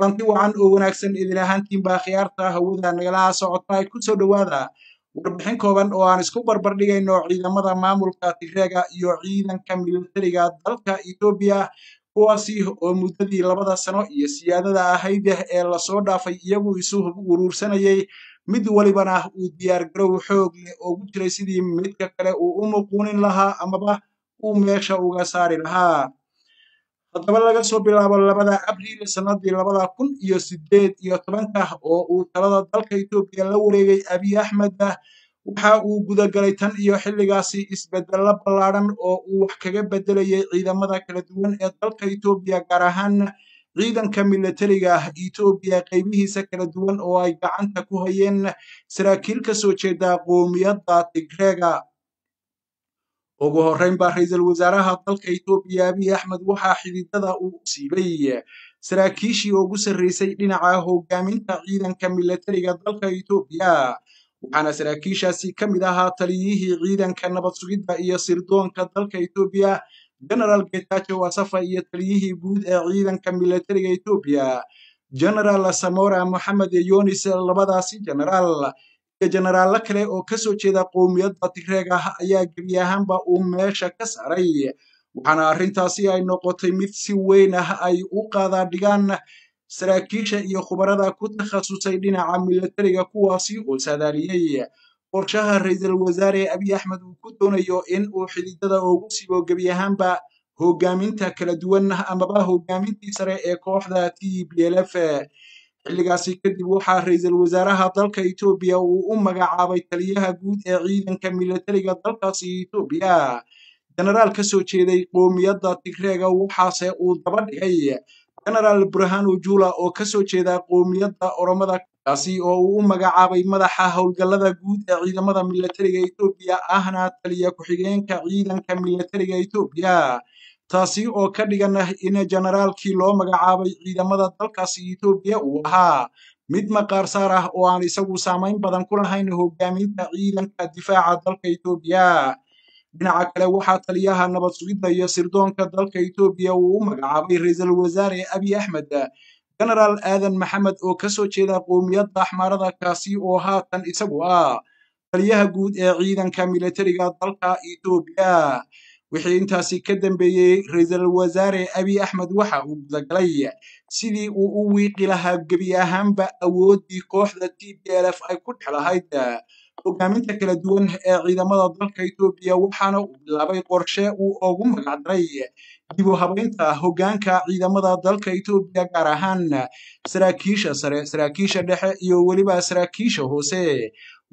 kulanti wacan oo wanaagsan idin ahaantiin baa khiyaarta hawada nagala socotaa ku soo dhowaada warbixin kooban oo aan isku barbar dhigayno ciidamada maamulka tigreega iyo ciidanka militariga dalka etoobiya kuwaasi oo muddadii labada sano iyo siyaadada ahaydeh ee lasoo dhaafay iyagu isu uruursanayay mid walibana uu diyaargarow xoog leh oogu jiray sidii midka kale uu u muquunin lahaa amaba uu meesha uga saari lahaa haddaba laga soo bilaabo labada abriil sannadii labada kun iyo siddeed iyo tobanka oo uu talada dalka etoobiya la wareegay abiy axmed waxa uu gudagalay tan iyo xilligaasi isbedello ballaadhan oo uu wax kaga beddelayay ciidamada kala duwan ee dalka etoobiya gaar ahaan ciidanka milatariga ah etoobiya qaybihiisa kala duwan oo ay gacanta ku hayeen saraakiil ka soo jeeda qoomiyadda tigreega ugu horrayn baa ra'iisul wasaaraha dalka Itoobiya Abiy axmed waxaa xididada uu u siibay eh, saraakiishii ugu sarreysay dhinaca hoggaaminta ciidanka militariga dalka Itoobiya waxaana saraakiishaasi ka mid ahaa taliyihii ciidanka nabad sugidda iyo sirdoonka dalka Itoobiya General Getachew Wasafa iyo taliyihii guud ee ciidanka militariga Itoobiya General Samora Mohamed yonis eh, labadaasi generaal jenaraalla kale oo kasoo jeeda qowmiyadda batireeg ah ayaa gebi ahaanba uu meesha ka saaray waxaana arrintaasi ay noqotay mid si weyn ah ay u qaadaa dhigaan saraakiisha iyo khubarada ku takhasusay dhinaca milatariga kuwaasi uu saadaaliyey qorshaha ra-iisul wasaare abiy axmed uu ku doonayo in uu xididada ugu siibo gebi ahaanba hoggaaminta kala duwan amaba hoggaamintii sare ee kooxda t b l f xilligaasi kadib waxaa ra-iisul wasaaraha dalka etoobiya uu u magacaabay taliyaha guud ee ciidanka milatariga dalkaasi etoobiya jenaraal kasoo jeeday qowmiyadda tigreega waxaase uu daba dhigay jenaraal burhanu jula oo kasoo jeeda qowmiyadda oromada kaasi oo uu u magacaabay madaxa howlgallada guud ee ciidamada milatariga etoobiya ahna taliya ku-xigeenka ciidanka milatariga etoobiya taasi oo ka dhigana in jenaraalkii loo magacaabay ciidamada dalkaasi etoobiya uu ahaa mid maqaar saar ah oo aan isagu saamayn badan ku lahayn hogaaminta ciidanka difaaca dalka etoobiya dhinaca kale waxaa taliyaha nabad sugidda iyo sirdoonka dalka etoobiya uu u magacaabay ra-iisul wasaare abi axmed jenaraal aadan maxamed oo kasoo jeeda qowmiyadda axmaarada kaasi oo haatan isagu ah taliyaha guud ee ciidanka militariga dalka etoobiya wixii intaasi ka dambeeyey ra-iisul wasaare abiy axmed waxa uu gudagalay sidii uu u wiiqi lahaa gebi ahaanba awooddii kooxda t b l f ay ku dhex lahayd hogaaminta kala duwan ee ciidamada dalka etoobiya waxaana uu bilaabay qorshe uu ugu daray dib u habaynta hoggaanka ciidamada dalka etoobiya gaar ahaan saraakiisha sare saraakiisha dhexe iyo weliba saraakiisha hoose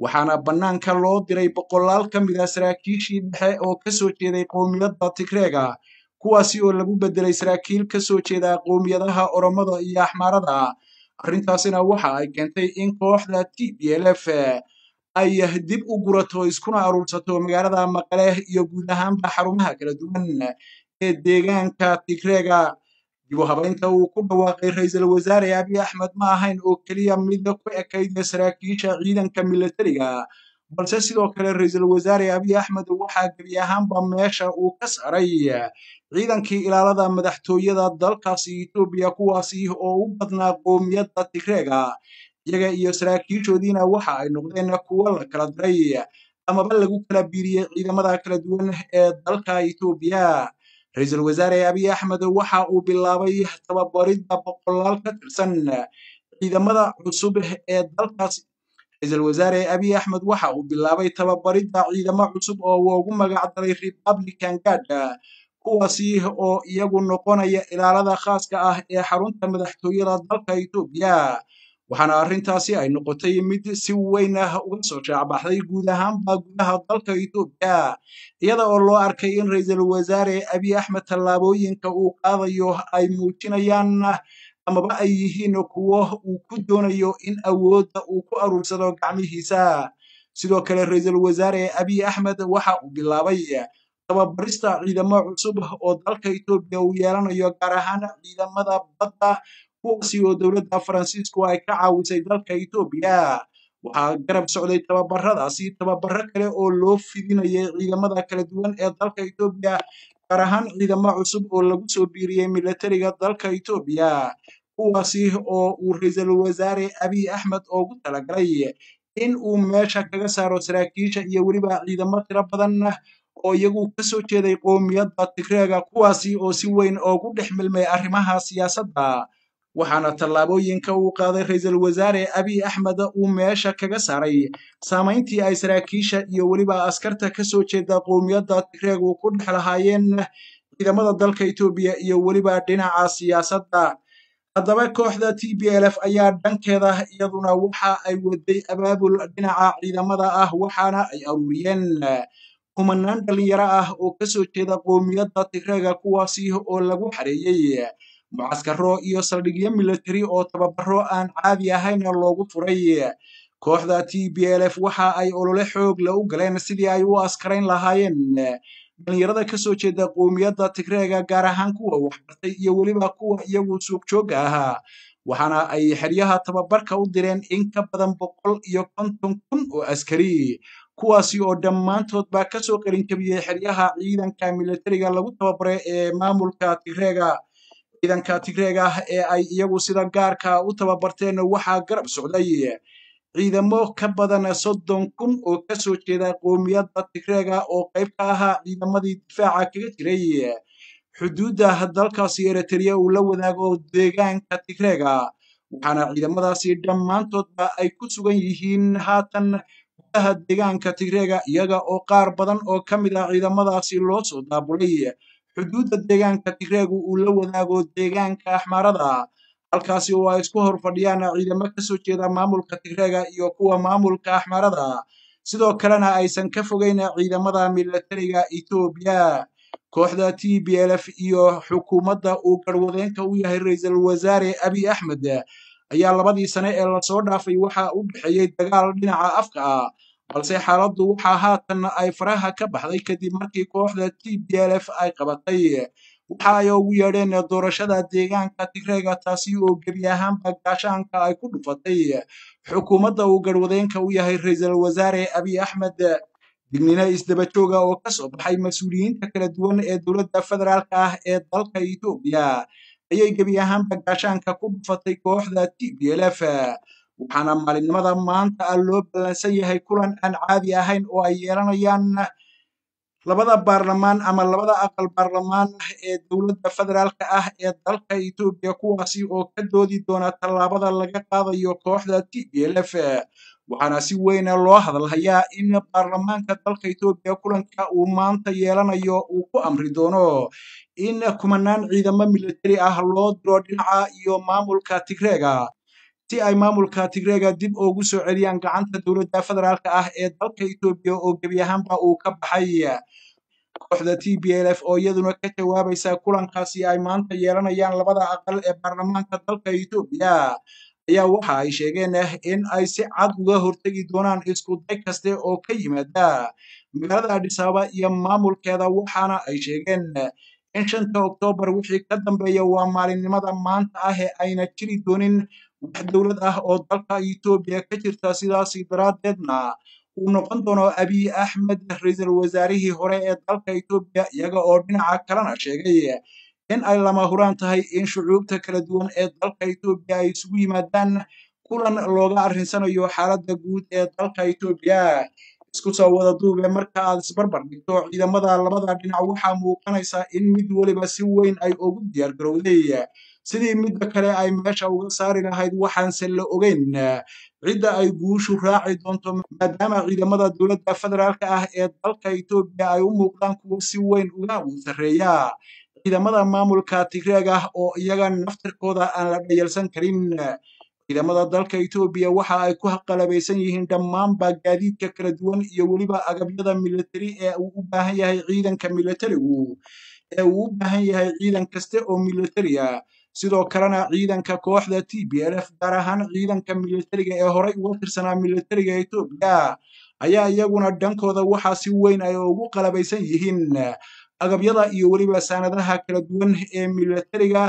waxaana bannaanka loo diray boqolaal ka mid ah saraakiishii dhexe oo ka soo jeeday qowmiyadda tigreega kuwaasi oo lagu beddelay saraakiil ka soo jeeda qowmiyadaha oromada iyo axmaarada arrintaasina waxa ay keentay in kooxda t b l f ay dib u gurato iskuna aruursato magaalada maqale iyo guud ahaanba xarumaha kala duwan ee deegaanka tigreega dib u habaynta uu ku dhawaaqay ra-iisul wasaare abiy axmed ma ahayn oo keliya mid ku ekayd saraakiisha ciidanka milatariga balse sidoo kale ra-iisul wasaare abiy axmed waxaa gebi ahaanba meesha uu ka saaray ciidankii ilaalada madaxtooyada dalkaasi etoobiya kuwaasi oo u badnaa qoomiyadda tigreega iyaga iyo saraakiishoodiina waxa ay noqdeen kuwo la kala diray amaba lagu kala biiriyey ciidamada kala duwan ee dalka etoobiya ra-iisul wasaare abiy axmed waxa uu bilaabay tababaridda boqolaal ka tirsan ciidamada cusub ee dalkaasi ra-iisul wasaare abiy axmed waxa uu bilaabay tababaridda ciidamo cusub oo loogu magacdaray republican gard kuwaasi oo iyagu noqonaya ilaalada khaaska ah ee xarunta madaxtooyada dalka etoobiya waxaana arrintaasi ay noqotay mid si weynah uga soo shaacbaxday guud ahaanba gudaha dalka etoobiya iyada oo loo arkay in ra-iisul wasaare abiy axmed tallaabooyinka uu qaadayo ay muujinayaan amaba ay yihiin kuwo uu ku doonayo in awoodda uu ku aruursado gacmihiisa sidoo kale ra-iisul wasaare abiy axmed waxa uu bilaabay tababarista ciidamo cusub oo dalka etoobiya uu yeelanayo gaar ahaan ciidamada badda kuwaasi oo dowladda faransiisku ay ka caawisay dalka etoobiya waxaa garab socday tababaradaasi tababaro kale oo loo fidinayay ciidamada kala duwan ee dalka etoobiya gaar ahaan ciidamo cusub oo lagu soo biiriyey milatariga dalka etoobiya kuwaasi oo uu ra-iisul wasaare abiy axmed oogu talagalay in uu meesha kaga saaro saraakiisha iyo weliba ciidamo tiro badanna ah oo iyagu kasoo jeeday qowmiyadda tigreega kuwaasi oo si weyn oogu dhex milmay arrimaha siyaasadda waxaana tallaabooyinka uu qaaday ra-iisul wasaare abi axmed uu meesha kaga saaray saamayntii ay saraakiisha iyo weliba askarta ka soo jeeda qowmiyadda tigreegu ku dhex lahaayeen ciidamada dalka etoobiya iyo weliba dhinaca siyaasadda haddaba kooxda t b l f ayaa dhankeeda ah, iyaduna waxa ay waday abaabul dhinaca ciidamada ah waxaana ay aruuriyeen kumanaan dhalinyaro ah oo ka soo jeeda qowmiyadda tigreega kuwaasi oo lagu xareeyey mucaskaro iyo saldhigyo military oo tababaro aan caadi ahayna loogu furay kooxda t b l f waxa ay olole xoogla u galeen sidii ay u askarayn lahaayeen dhalinyarada kasoo jeeda qowmiyadda tigreega gaar ahaan kuwa waxbartay iyo weliba kuwa iyagu suuq joogga ahaa waxaana ay xeryaha tababarka u direen in ka badan boqol iyo konton kun oo askari kuwaasi oo dhammaantood baa kasoo soo qalinjabiyey xeryaha ciidanka militariga lagu tababaray ee maamulka tigreega ciidanka tigreeg ee ay iyagu sida gaarka u tababarteen waxaa garab socday ciidamo ka badan soddon kun oo ka soo jeeda qowmiyadda tigreega oo qayb ka ahaa ciidamadii difaaca kaga jiray xuduudda dalkaasi eritrea uu la wadaago deegaanka tigreega waxaana ciidamadaasi dhammaantoodba ay ku sugan yihiin haatan gudaha deegaanka tigreega iyaga oo qaar badan oo ka mid ah ciidamadaasi loo soo daabulay xuduudda deegaanka tigreegu uu la wadaago deegaanka axmaarada halkaasi oo ay isku hor fadhiyaan ciidamo kasoo jeeda maamulka tigreega iyo kuwa maamulka axmaarada sidoo kalena aysan ka fogeyn ciidamada milatariga etoobiya kooxda t b l f iyo xukuumadda uu garwadeenka u yahay ra'iisul wasaare abi axmed ayaa labadii sane ee lasoo dhaafay waxa u dhexeeyey dagaal dhinaca afka ah balse xaaladdu waxaa haatanna ay faraha ka baxday kadib markii kooxda t b l f ay qabatay waxa ay ugu yeedheen doorashada deegaanka tigreega taasi oo gebi ahaanba gaashaanka ay ku dhufatay xukuumadda uu garwadeenka u yahay ra-iisul wasaare abiy axmed dignina isdaba jooga oo ka soo baxay mas-uuliyiinta kala duwan ee dowladda federaalka ah ee dalka etoobiya ayay gebi ahaanba gaashaanka ku dhufatay kooxda t b l f waxaana maalinimada maanta a loo ballansan yahay kulan aan caadi ahayn oo ay yeelanayaan labada baarlamaan ama labada aqal baarlamaan ee dowladda federaalka ah ee dalka etoobiya kuwaasi oo ka doodi doona tallaabada laga qaadayo kooxda t p l f waxaana si weyna loo hadalhayaa in baarlamaanka dalka etoobiya kulanka uu maanta yeelanayo uu ku amri doono in kumanaan ciidamo militari ah loo diro dhinaca iyo maamulka tigreega si ay maamulka tigreega dib ugu soo celiyaan gacanta dowladda federaalka ah ee dalka etoobiya oo gebi ahaanba uu ka baxay kooxda t b l f oo iyaduna ka jawaabaysa kulankaasi ay maanta yeelanayaan labada aqal ee baarlamaanka dalka etoobiya ayaa waxa ay sheegeen in ay si cad uga hortegi doonaan iskuday kaste oo ka yimaada magaalada adhisaaba iyo maamulkeeda waxaana ay sheegeen in shanta oktoobar wixii ka dambeeya waa maalinnimada maanta ah ee ayna jiri doonin wax dowlad ah oo dalka etoobiya ka jirta sidaasi daraaddeedna uu noqon doono abiy axmed ra-iisul wasaarihii hore ee dalka etoobiya iyaga oo dhinaca kalena sheegay in ay lama huraan tahay in shucuubta kala duwan ee dalka etoobiya ay isugu yimaadaan kulan looga arrinsanayo xaaladda guud ee dalka etoobiya isku soo wada duube marka aad isbarbar dhigto ciidamada labada dhinac waxaa muuqanaysa in mid weliba si weyn ay ugu diyaargarowday sidii midda kale ay meesha uga saari lahayd waxaanse la ogeyn cidda ay guushu raaci doonto maadaama ciidamada dowladda federaalka ah ee dalka etoobiya ay u muuqdaan kuwo si weyn uga sarreeya ciidamada maamulka tigreeg ah oo iyaga naftirkooda aan la dhayalsan karin ciidamada dalka etoobiya waxa ay ku qalabaysan yihiin dhammaanba gaadiidka kala duwan iyo weliba agabyada militari ee uu u baahan yahay ciidanka militarigu ee uu u baahan yahay ciidan kaste oo militari ah sidoo kalena ciidanka kooxda t b l f gaar ahaan ciidanka militariga ee horay uga tirsanaa militariga etoobiya ayaa iyaguna dhankooda waxaa si weyn ay ugu qalabaysan yihiin agabyada iyo weliba saanadaha kala duwan ee militariga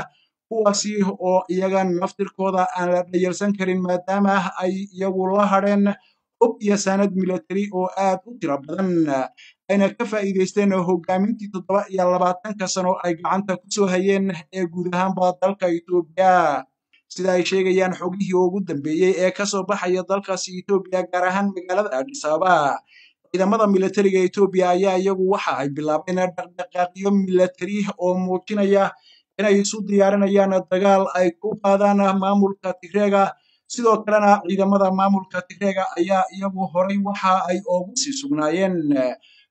kuwaasi oo iyaga naftirkooda aan la dhayalsan karin maadaama ay iyagu la hadheen hub iyo saanad militari oo aad u tiro badan ayna ka faa'iidaysteen oo hogaamintii toddoba iyo labaatanka sano ay gacanta ku soo hayeen ee guud ahaanba dalka etoobiya sida ay sheegayaan xogihii ugu dambeeyey ee kasoo baxaya dalkaasi etoobiya gaar ahaan magaalada adhisaaba ciidamada milatariga etoobiya ayaa iyagu waxa ay bilaabeen dhaqdhaqaaqyo milatari oo muujinaya inay isu diyaarinayaan dagaal ay ku qaadaan maamulka tigreega sidoo kalena ciidamada maamulka tigreega ayaa iyagu horay waxa ay ogu sii sugnaayeen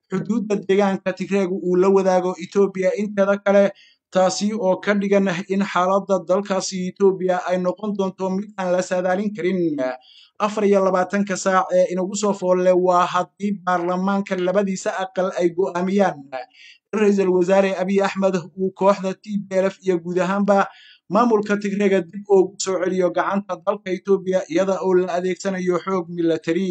xuduudda deegaanka tigreegu uu la wadaago etoobiya inteeda kale taasi oo ka dhigan in xaaladda dalkaasi etoobiya ay noqon doonto mid aan la saadaalin karin afar iyo labaatanka saac ee inagu soo foolle waa haddii baarlamaanka labadiisa aqal ay go'aamiyaan ra-iisul wasaare abiy axmed uu kooxda t b lf iyo guud ahaanba maamulka tigreega dib oogu soo celiyo gacanta dalka etoobiya iyada oo la adeegsanayo xoog milatari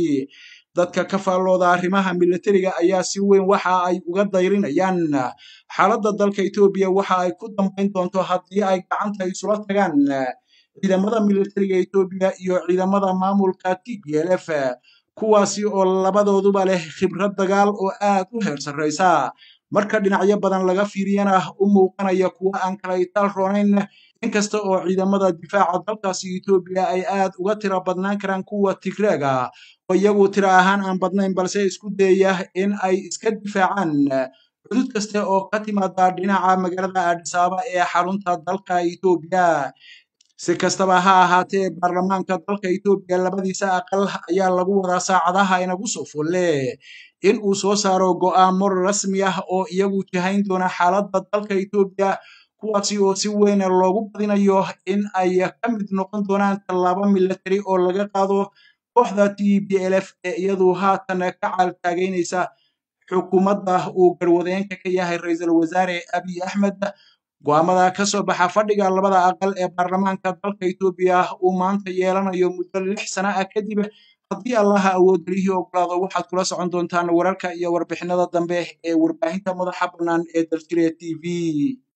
dadka ka faallooda arrimaha milatariga ayaa si weyn waxa ay uga dayrinayaan xaaladda dalka etoobiya waxa ay ku dambayn doonto haddii ay gacanta isula tagaan ciidamada milatariga etoobiya iyo ciidamada maamulka tglf kuwaasi oo labadooduba leh khibrad dagaal oo aad u heer sarraysa marka dhinacyo badan laga fiiriyana u muuqanaya kuwa aan kala itaal roonayn inkasta oo ciidamada difaaca dalkaasi etoobiya ay aad uga tira badnaan karaan kuwa tigreega iyagu tira ahaan aan badnayn balse isku dayah in ay iska difaacaan xudud kasta oo ka timaada dhinaca magaalada aadisaaba ee xarunta dalka etoobiya si kastaba ha ahaatee baarlamaanka dalka etoobiya labadiisa aqal ayaa lagu wadaa saacadaha inagu soo folle in uu soo saaro go'aamo rasmi ah oo iyagu jahayn doona xaaladda dalka etoobiya kuwaasi oo si weyn loogu badinayo in ay ka mid noqon doonaan tallaabo milatari oo laga qaado kooxda t b lf ee iyadu haatana ka caaltaagaynaysa xukuumadda uu garwadeenka ka yahay ra-iisul wasaare abi axmed go'aamada ka soo baxa fadhiga labada aqal ee baarlamaanka dalka etoobiya uu maanta yeelanayo muddo lix sana ah kadib haddii allaha awoodalihi ogolaado waxaad kula socon doontaan wararka iyo warbixinada dambe ee warbaahinta madaxa bannaan ee daljire t v